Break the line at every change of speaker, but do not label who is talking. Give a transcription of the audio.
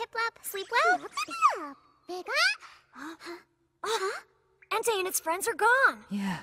Piplup, sleep well? Piplup! Vega? Huh?
Uh-huh. Entei and its friends are gone!
Yeah,